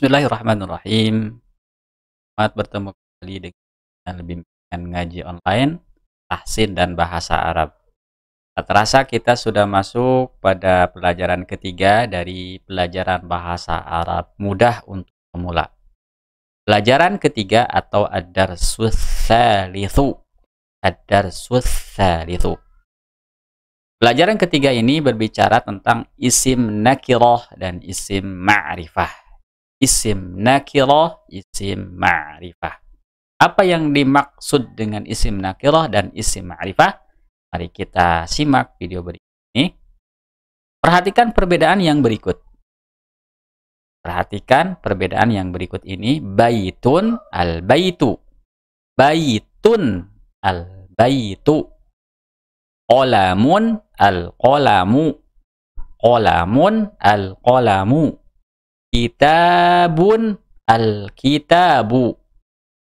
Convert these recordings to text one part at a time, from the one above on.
Bismillahirrahmanirrahim. Selamat bertemu kembali dengan lebih ngaji online, tahsin dan bahasa Arab. Tak terasa kita sudah masuk pada pelajaran ketiga dari pelajaran bahasa Arab mudah untuk pemula. Pelajaran ketiga atau ad-darsus tsalitsu. Ad-darsus tsalitsu. Pelajaran ketiga ini berbicara tentang isim nakiroh dan isim ma'rifah isim nakirah, isim ma'rifah. Apa yang dimaksud dengan isim nakirah dan isim ma'rifah? Mari kita simak video berikut ini. Perhatikan perbedaan yang berikut. Perhatikan perbedaan yang berikut ini. Baitun al-baitu. Baitun al-baitu. Qolamun al-qolamu. Qolamun al-qolamu. Kitabun al-kitabu.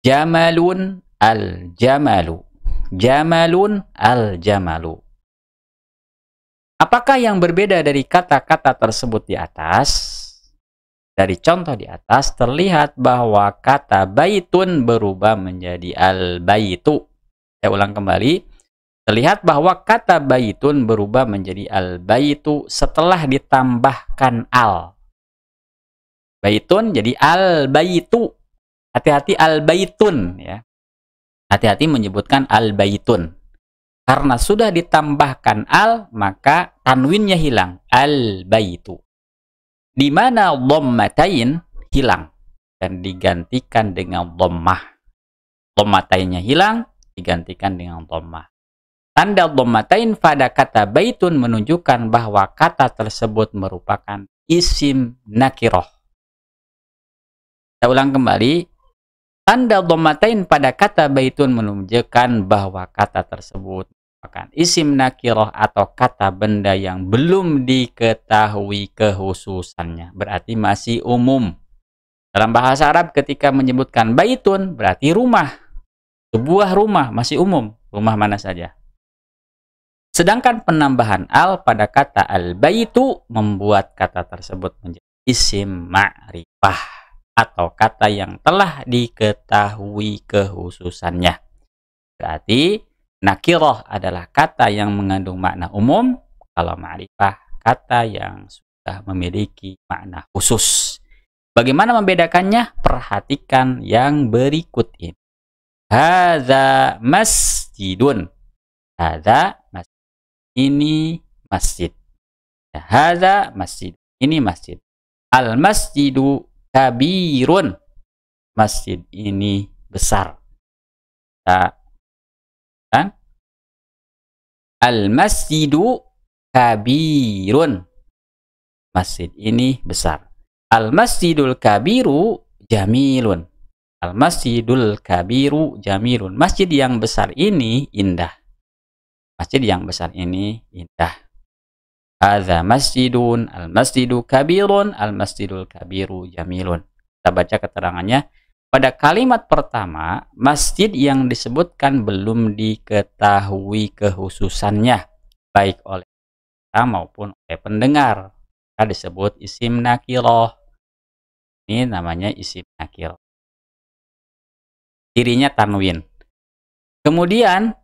Jamalun al-jamalu. Jamalun al-jamalu. Apakah yang berbeda dari kata-kata tersebut di atas? Dari contoh di atas terlihat bahwa kata baitun berubah menjadi al-baitu. Saya ulang kembali. Terlihat bahwa kata baitun berubah menjadi al-baitu setelah ditambahkan al. Baitun jadi al-baitu. Hati-hati al-baitun ya. Hati-hati menyebutkan al-baitun. Karena sudah ditambahkan al, maka tanwinnya hilang. Al-baitu. Di mana dhammatain hilang dan digantikan dengan dhammah. Dhammatainnya hilang, digantikan dengan dhammah. Tanda dhammatain pada kata baitun menunjukkan bahwa kata tersebut merupakan isim nakiroh saya ulang kembali. Tanda domatain pada kata baitun menunjukkan bahwa kata tersebut merupakan isim nakiroh atau kata benda yang belum diketahui kehususannya. Berarti masih umum. Dalam bahasa Arab ketika menyebutkan baitun berarti rumah. Sebuah rumah masih umum. Rumah mana saja. Sedangkan penambahan al pada kata al-baitu membuat kata tersebut menjadi isim ma'rifah atau kata yang telah diketahui kehususannya. Berarti nakiroh adalah kata yang mengandung makna umum, kalau ma'rifah kata yang sudah memiliki makna khusus. Bagaimana membedakannya? Perhatikan yang berikut ini. Hadza masjidun. Hadza masjid. Ini masjid. Ya, hadza masjid. Ini masjid. Al masjidu kabirun. Masjid ini besar. kan? Al-masjidu kabirun. Masjid ini besar. Al-masjidul kabiru jamilun. Al-masjidul kabiru jamilun. Masjid yang besar ini indah. Masjid yang besar ini indah. Hadza masjidun, al-masjidu kabirun, al-masjidul kabiru jamilun. Kita baca keterangannya. Pada kalimat pertama, masjid yang disebutkan belum diketahui kehususannya, baik oleh kita maupun oleh pendengar. Maka disebut isim nakiroh. Ini namanya isim nakiroh. Kirinya tanwin. Kemudian,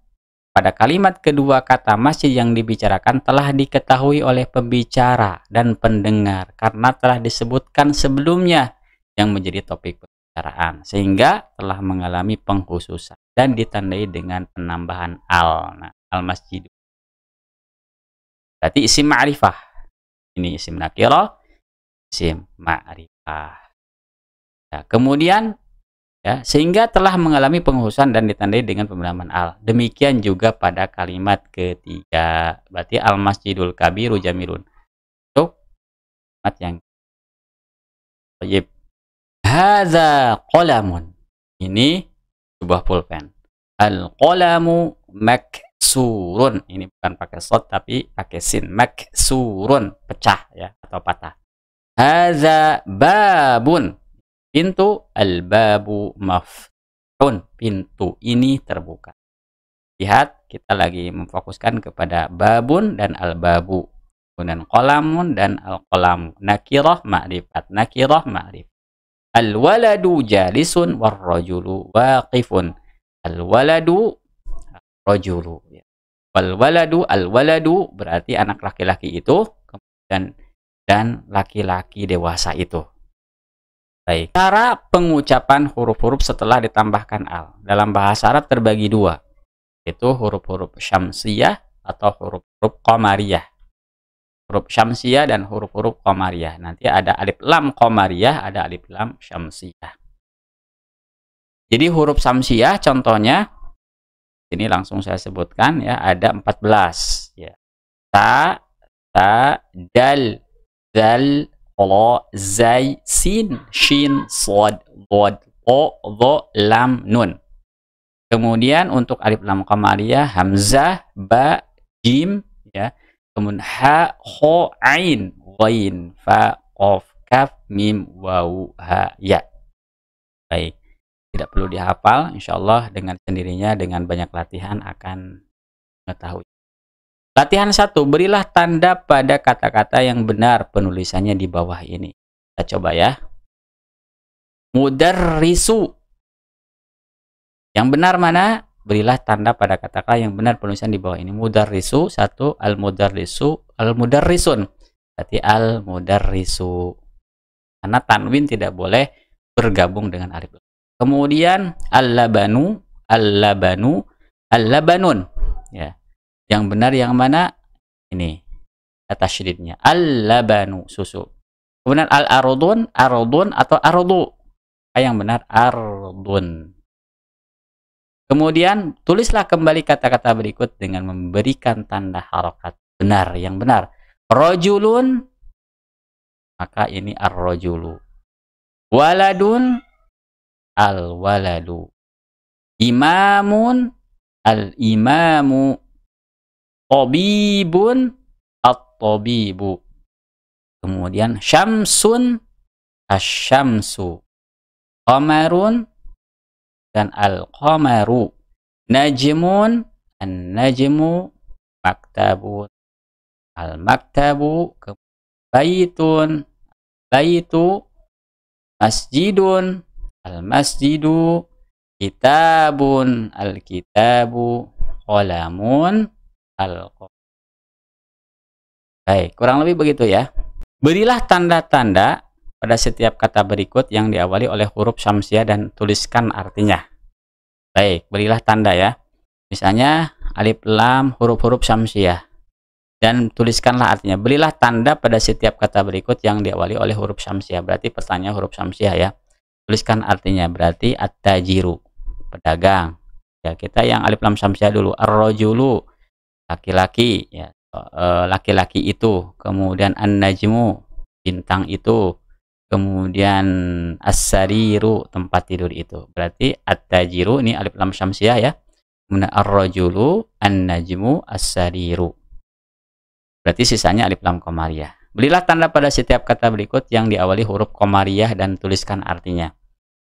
pada kalimat kedua kata masjid yang dibicarakan telah diketahui oleh pembicara dan pendengar karena telah disebutkan sebelumnya yang menjadi topik pembicaraan sehingga telah mengalami pengkhususan dan ditandai dengan penambahan al nah, al masjid berarti isim ma'rifah ini isim nakiro isim ma'rifah nah, kemudian ya sehingga telah mengalami penghususan dan ditandai dengan pemahaman al demikian juga pada kalimat ketiga berarti al masjidul kabiru jamirun itu kalimat yang wajib haza qalamun ini sebuah pulpen al qalamu surun ini bukan pakai sot tapi pakai sin mak surun pecah ya atau patah haza babun Pintu al-babu maftun. Pintu ini terbuka. Lihat, kita lagi memfokuskan kepada babun dan al-babu. Kemudian kolamun dan al-kolamu. nakiroh ma'rifat. nakiroh ma'rif. Al-waladu jalisun war-rajulu waqifun. Al-waladu rojulu. Wal-waladu, al-waladu berarti anak laki-laki itu. Kemudian dan laki-laki dewasa itu. Baik. Cara pengucapan huruf-huruf setelah ditambahkan al dalam bahasa Arab terbagi dua, yaitu huruf-huruf syamsiyah atau huruf-huruf komariah. Huruf syamsiyah dan huruf-huruf komariah. Nanti ada alif lam komariah, ada alif lam syamsiyah. Jadi huruf syamsiah contohnya ini langsung saya sebutkan ya ada 14 ya. Ta ta dal dal Kolo, Zai, Sin, Shin, Sod, Lod, O, Lo, Lam, Nun. Kemudian untuk alif lam kamaria Hamzah, Ba, Jim, ya. Kemudian Ha, Ho, Ain, Wain, Fa, of Kaf, Mim, Waw, Ha, Ya. Baik. Tidak perlu dihafal, insyaallah dengan sendirinya, dengan banyak latihan akan mengetahui. Latihan satu Berilah tanda pada kata-kata yang benar penulisannya di bawah ini. Kita coba ya. Mudarrisu. Yang benar mana? Berilah tanda pada kata-kata yang benar penulisan di bawah ini. Mudarrisu. Satu. Al-mudarrisu. Al-mudarrisun. Berarti al-mudarrisu. Karena tanwin tidak boleh bergabung dengan alif. Kemudian al-labanu. Al-labanu. Al-labanun. Ya yang benar yang mana? Ini. Kata syiridnya. Al-labanu, susu. Kemudian al-arudun, arudun atau arudu. Yang benar arudun Kemudian tulislah kembali kata-kata berikut dengan memberikan tanda harokat. Benar, yang benar. Rojulun, maka ini arrojulu Waladun, al-waladu. Imamun, al-imamu tobibun at tobibu Kemudian syamsun asyamsu syamsu Qamarun dan al-qamaru. Najmun an-najmu. Maktabun al-maktabu. Baitun baitu. Masjidun al-masjidu. Kitabun al-kitabu. Qalamun al Baik, kurang lebih begitu ya. Berilah tanda-tanda pada setiap kata berikut yang diawali oleh huruf syamsiah dan tuliskan artinya. Baik, berilah tanda ya. Misalnya alif lam huruf-huruf syamsiah dan tuliskanlah artinya. Berilah tanda pada setiap kata berikut yang diawali oleh huruf syamsiah Berarti pertanyaan huruf syamsiah ya. Tuliskan artinya berarti at-tajiru, pedagang. Ya, kita yang alif lam syamsiah dulu. Ar-rajulu, laki-laki ya eh, laki-laki itu kemudian an-najmu bintang itu kemudian as tempat tidur itu berarti atajiru ini alif lam syamsiah ya kemudian arrojulu rajulu an-najmu as berarti sisanya alif lam komariah belilah tanda pada setiap kata berikut yang diawali huruf komariah dan tuliskan artinya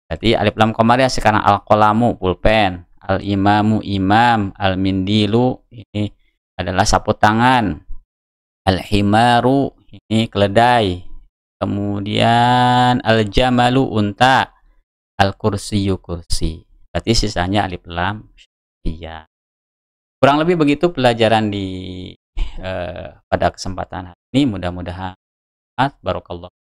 berarti alif lam komariah sekarang al-qalamu pulpen al-imamu imam al-mindilu ini adalah sapu tangan al-himaru ini keledai kemudian al-jamalu unta al-kursiyu kursi berarti sisanya alif lam iya kurang lebih begitu pelajaran di eh, pada kesempatan hari ini mudah-mudahan barokallah